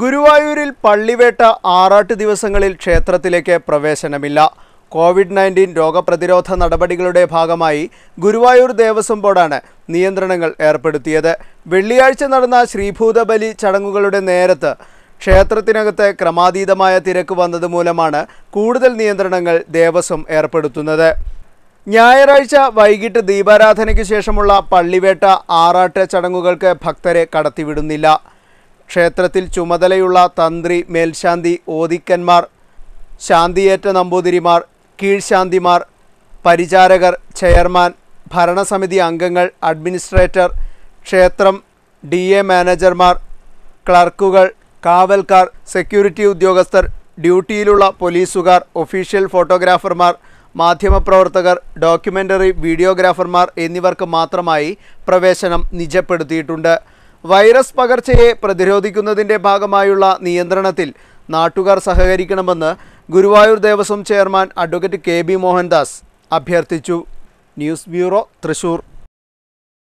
ഗുരുവായൂരിൽ പള്ളിവേട്ട ആറാട്ട് ദിവസങ്ങളിൽ ക്ഷേത്രത്തിലേക്ക് പ്രവേശനമില്ല കോവിഡ് നയൻറ്റീൻ രോഗപ്രതിരോധ നടപടികളുടെ ഭാഗമായി ഗുരുവായൂർ ദേവസ്വം ബോർഡാണ് നിയന്ത്രണങ്ങൾ ഏർപ്പെടുത്തിയത് വെള്ളിയാഴ്ച നടന്ന ശ്രീഭൂതബലി ചടങ്ങുകളുടെ നേരത്ത് ക്ഷേത്രത്തിനകത്ത് ക്രമാതീതമായ തിരക്ക് വന്നത് മൂലമാണ് കൂടുതൽ നിയന്ത്രണങ്ങൾ ദേവസ്വം ഏർപ്പെടുത്തുന്നത് ഞായറാഴ്ച വൈകിട്ട് ദീപാരാധനയ്ക്ക് ശേഷമുള്ള പള്ളിവേട്ട ആറാട്ട് ചടങ്ങുകൾക്ക് ഭക്തരെ കടത്തിവിടുന്നില്ല ക്ഷേത്രത്തിൽ ചുമതലയുള്ള തന്ത്രി മേൽശാന്തി ഓദിക്കന്മാർ ശാന്തിയേറ്റ നമ്പൂതിരിമാർ കീഴ്ശാന്തിമാർ പരിചാരകർ ചെയർമാൻ ഭരണസമിതി അംഗങ്ങൾ അഡ്മിനിസ്ട്രേറ്റർ ക്ഷേത്രം ഡി എ മാനേജർമാർ ക്ലർക്കുകൾ കാവൽക്കാർ സെക്യൂരിറ്റി ഉദ്യോഗസ്ഥർ ഡ്യൂട്ടിയിലുള്ള പോലീസുകാർ ഒഫീഷ്യൽ ഫോട്ടോഗ്രാഫർമാർ മാധ്യമപ്രവർത്തകർ ഡോക്യുമെൻ്ററി വീഡിയോഗ്രാഫർമാർ എന്നിവർക്ക് മാത്രമായി പ്രവേശനം നിജപ്പെടുത്തിയിട്ടുണ്ട് വൈറസ് പകർച്ചയെ പ്രതിരോധിക്കുന്നതിൻ്റെ ഭാഗമായുള്ള നിയന്ത്രണത്തിൽ നാട്ടുകാർ സഹകരിക്കണമെന്ന് Guruvayur Devaswom chairman advocate K B Mohandas അഭ്യർത്ഥിച്ചു ന്യൂസ് ബ്യൂറോ തൃശൂർ